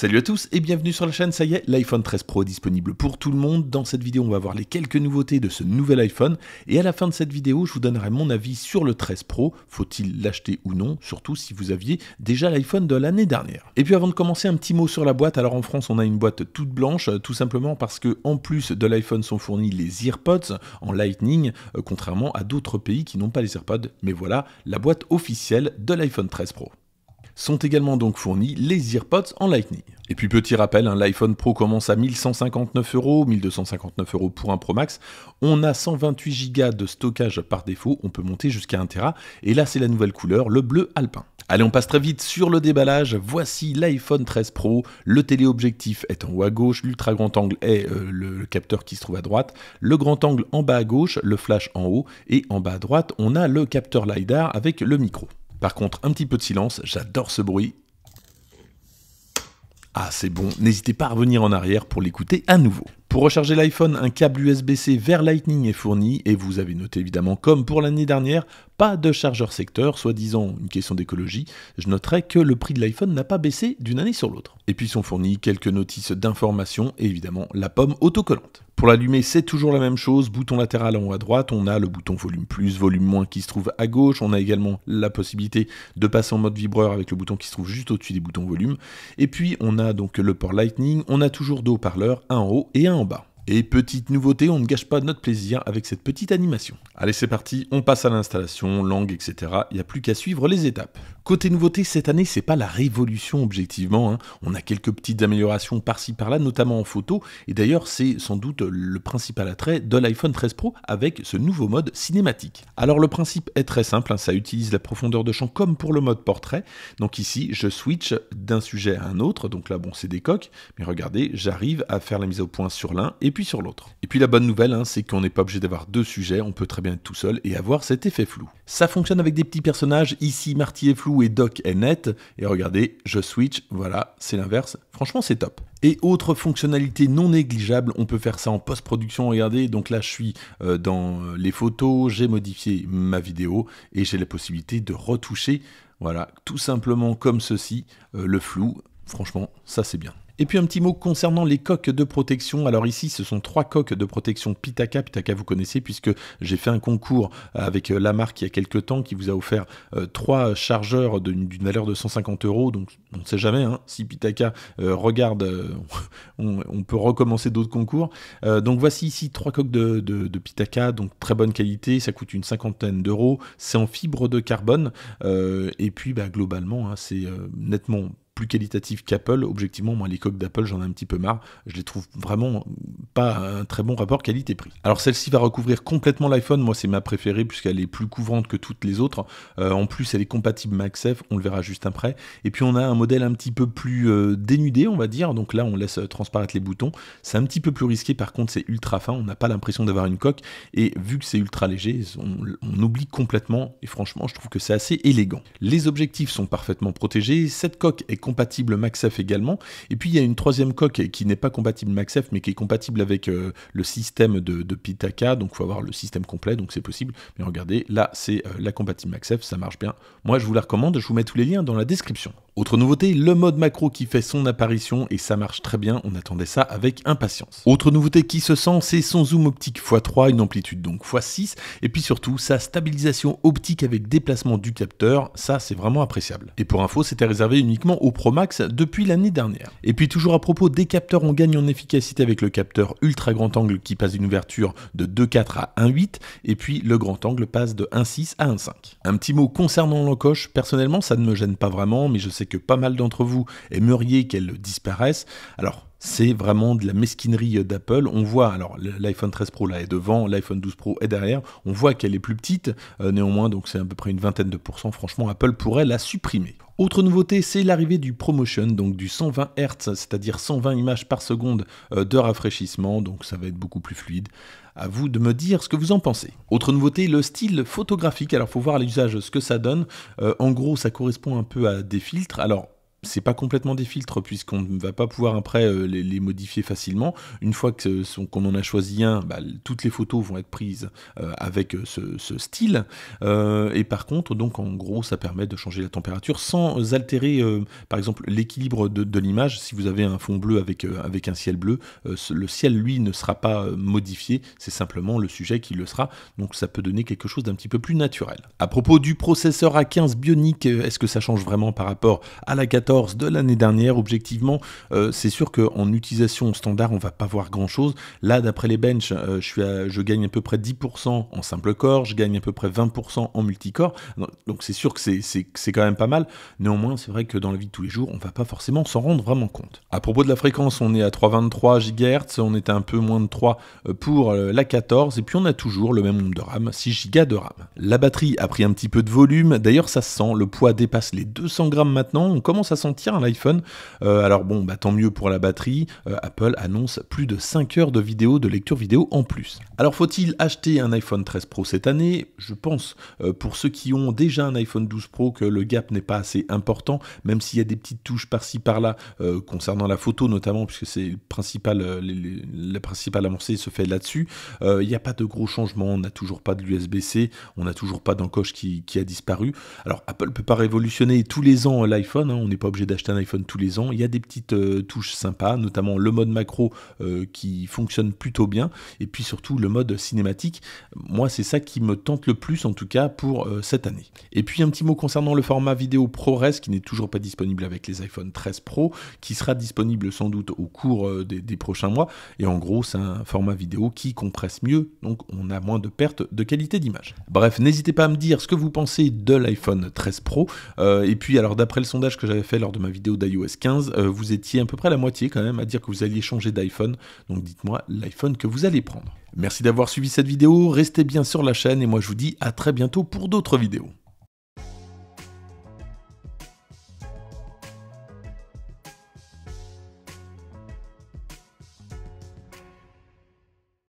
Salut à tous et bienvenue sur la chaîne, ça y est, l'iPhone 13 Pro est disponible pour tout le monde. Dans cette vidéo, on va voir les quelques nouveautés de ce nouvel iPhone et à la fin de cette vidéo, je vous donnerai mon avis sur le 13 Pro, faut-il l'acheter ou non, surtout si vous aviez déjà l'iPhone de l'année dernière. Et puis avant de commencer, un petit mot sur la boîte. Alors en France, on a une boîte toute blanche, euh, tout simplement parce que en plus de l'iPhone sont fournis les EarPods en Lightning, euh, contrairement à d'autres pays qui n'ont pas les EarPods. Mais voilà la boîte officielle de l'iPhone 13 Pro. Sont également donc fournis les EarPods en Lightning. Et puis petit rappel, hein, l'iPhone Pro commence à 1159 euros, 1259 euros pour un Pro Max. On a 128 Go de stockage par défaut, on peut monter jusqu'à 1 Tera. Et là, c'est la nouvelle couleur, le bleu alpin. Allez, on passe très vite sur le déballage. Voici l'iPhone 13 Pro. Le téléobjectif est en haut à gauche, l'ultra grand angle est euh, le, capteur qui se trouve à droite, le grand angle en bas à gauche, le flash en haut, et en bas à droite, on a le capteur LiDAR avec le micro. Par contre, un petit peu de silence, j'adore ce bruit. Ah, c'est bon, n'hésitez pas à revenir en arrière pour l'écouter à nouveau. Pour recharger l'iPhone, un câble USB-C vers Lightning est fourni et vous avez noté évidemment, comme pour l'année dernière, pas de chargeur secteur, soi-disant une question d'écologie. Je noterai que le prix de l'iPhone n'a pas baissé d'une année sur l'autre. Et puis sont fournis quelques notices d'information et évidemment la pomme autocollante. Pour l'allumer, c'est toujours la même chose, bouton latéral en haut à droite, on a le bouton volume plus, volume moins qui se trouve à gauche, on a également la possibilité de passer en mode vibreur avec le bouton qui se trouve juste au-dessus des boutons volume, et puis on a donc le port Lightning, on a toujours deux haut-parleurs, un en haut et un en bas. Et petite nouveauté, on ne gâche pas notre plaisir avec cette petite animation. Allez, c'est parti, on passe à l'installation, langue, etc. Il n'y a plus qu'à suivre les étapes. Côté nouveauté, cette année, c'est pas la révolution objectivement. Hein. On a quelques petites améliorations par-ci par-là, notamment en photo. Et d'ailleurs, c'est sans doute le principal attrait de l'iPhone 13 Pro avec ce nouveau mode cinématique. Alors, le principe est très simple. Hein. Ça utilise la profondeur de champ comme pour le mode portrait. Donc ici, je switch d'un sujet à un autre. Donc là, bon, c'est des coques. Mais regardez, j'arrive à faire la mise au point sur l'un et sur l'autre. Et puis la bonne nouvelle, hein, c'est qu'on n'est pas obligé d'avoir deux sujets, on peut très bien être tout seul et avoir cet effet flou. Ça fonctionne avec des petits personnages, ici Marty est flou et Doc est net, et regardez, je switch, voilà, c'est l'inverse, franchement c'est top. Et autre fonctionnalité non négligeable, on peut faire ça en post-production, regardez, donc là je suis euh, dans euh, les photos, j'ai modifié ma vidéo et j'ai la possibilité de retoucher, voilà, tout simplement comme ceci, euh, le flou, franchement ça c'est bien. Et puis un petit mot concernant les coques de protection. Alors ici, ce sont trois coques de protection Pitaka. Pitaka, vous connaissez puisque j'ai fait un concours avec euh, la marque il y a quelques temps qui vous a offert euh, trois chargeurs d'une valeur de 150 euros. Donc on ne sait jamais hein, si Pitaka euh, regarde, on, peut recommencer d'autres concours. donc voici ici trois coques de, Pitaka, donc très bonne qualité. Ça coûte une cinquantaine d'euros. C'est en fibre de carbone et puis bah, globalement, hein, c'est nettement plus qualitatif qu'Apple. Objectivement, moi, les coques d'Apple, j'en ai un petit peu marre. Je les trouve vraiment pas un très bon rapport qualité-prix. Alors, celle-ci va recouvrir complètement l'iPhone. Moi, c'est ma préférée puisqu'elle est plus couvrante que toutes les autres. Euh, en plus, elle est compatible MagSafe. On le verra juste après. Et puis, on a un modèle un petit peu plus euh, dénudé, on va dire. Donc là, on laisse euh, transparaître les boutons. C'est un petit peu plus risqué. Par contre, c'est ultra fin. On n'a pas l'impression d'avoir une coque. Et vu que c'est ultra léger, on, on oublie complètement. Et franchement, je trouve que c'est assez élégant. Les objectifs sont parfaitement protégés. Cette coque est compatible MaxF également. Et puis il y a une troisième coque qui n'est pas compatible MaxF, mais qui est compatible avec euh, le système de, Pitaka. Donc il faut avoir le système complet, donc c'est possible. Mais regardez, là c'est euh, la compatible MaxF, ça marche bien. Moi je vous la recommande, je vous mets tous les liens dans la description. Autre nouveauté, le mode macro qui fait son apparition et ça marche très bien, on attendait ça avec impatience. Autre nouveauté qui se sent, c'est son zoom optique x3, une amplitude donc x6, et puis surtout sa stabilisation optique avec déplacement du capteur, ça c'est vraiment appréciable. Et pour info, c'était réservé uniquement au Pro Max depuis l'année dernière. Et puis toujours à propos des capteurs, on gagne en efficacité avec le capteur ultra grand angle qui passe d'une ouverture de 2.4 à 1.8, et puis le grand angle passe de 1.6 à 1.5. Un petit mot concernant l'encoche, personnellement ça ne me gêne pas vraiment, mais je sais que pas mal d'entre vous aimeriez qu'elle disparaisse. Alors, c'est vraiment de la mesquinerie d'Apple. On voit, alors l'iPhone 13 Pro là est devant, l'iPhone 12 Pro est derrière. On voit qu'elle est plus petite, euh, néanmoins, donc c'est à peu près une vingtaine de pourcents. Franchement, Apple pourrait la supprimer. Autre nouveauté, c'est l'arrivée du promotion, donc du 120 Hz, c'est-à-dire 120 images par seconde euh, de rafraîchissement, donc ça va être beaucoup plus fluide. À vous de me dire ce que vous en pensez. Autre nouveauté, le style photographique. Alors, faut voir l'usage, ce que ça donne. Euh, en gros, ça correspond un peu à des filtres. Alors, c'est pas complètement des filtres puisqu'on ne va pas pouvoir après euh, les, modifier facilement. Une fois que qu'on en a choisi un, bah, toutes les photos vont être prises euh, avec euh, ce, style. et par contre, donc en gros, ça permet de changer la température sans altérer, par exemple, l'équilibre de, l'image. Si vous avez un fond bleu avec avec un ciel bleu, le ciel lui ne sera pas modifié. C'est simplement le sujet qui le sera. Donc ça peut donner quelque chose d'un petit peu plus naturel. À propos du processeur A15 Bionic, est-ce que ça change vraiment par rapport à la 14 de l'année dernière. Objectivement, euh, c'est sûr qu'en utilisation standard, on va pas voir grand chose. Là, d'après les benches, euh, je, suis à, je gagne à peu près 10% en simple corps, je gagne à peu près 20% en multicore, Donc c'est sûr que c'est quand même pas mal. Néanmoins, c'est vrai que dans la vie de tous les jours, on va pas forcément s'en rendre vraiment compte. À propos de la fréquence, on est à 323 GHz, on était un peu moins de 3 euh, pour la 14, et puis on a toujours le même nombre de RAM, 6 Go de RAM. La batterie a pris un petit peu de volume, d'ailleurs ça se sent, le poids dépasse les 200 grammes maintenant, on commence à sentir un iPhone, euh, alors bon, bah, tant mieux pour la batterie. Euh, Apple annonce plus de 5 heures de vidéo, de lecture vidéo en plus. Alors faut-il acheter un iPhone 13 Pro cette année Je pense, euh, pour ceux qui ont déjà un iPhone 12 Pro, que le gap n'est pas assez important, même s'il y a des petites touches par-ci par-là concernant la photo notamment, puisque c'est principal, la principale avancée se fait là-dessus. Il n'y a pas de gros changements, on n'a toujours pas de l'USB-C, on n'a toujours pas d'encoche qui, a disparu. Alors Apple peut pas révolutionner tous les ans l'iPhone, hein. on n'est pas obligé d'acheter un iPhone tous les ans. Il y a des petites euh, touches sympas, notamment le mode macro euh, qui fonctionne plutôt bien, et puis surtout le mode cinématique. Moi, c'est ça qui me tente le plus, en tout cas, pour euh, cette année. Et puis un petit mot concernant le format vidéo ProRes, qui n'est toujours pas disponible avec les iPhone 13 Pro, qui sera disponible sans doute au cours des prochains mois. Et en gros, c'est un format vidéo qui compresse mieux, donc on a moins de pertes de qualité d'image. Bref, n'hésitez pas à me dire ce que vous pensez de l'iPhone 13 Pro. et puis, alors d'après le sondage que j'avais fait lors de ma vidéo d'iOS 15, euh, vous étiez à peu près la moitié quand même à dire que vous alliez changer d'iPhone, donc dites-moi l'iPhone que vous allez prendre. Merci d'avoir suivi cette vidéo, restez bien sur la chaîne et moi je vous dis à très bientôt pour d'autres vidéos.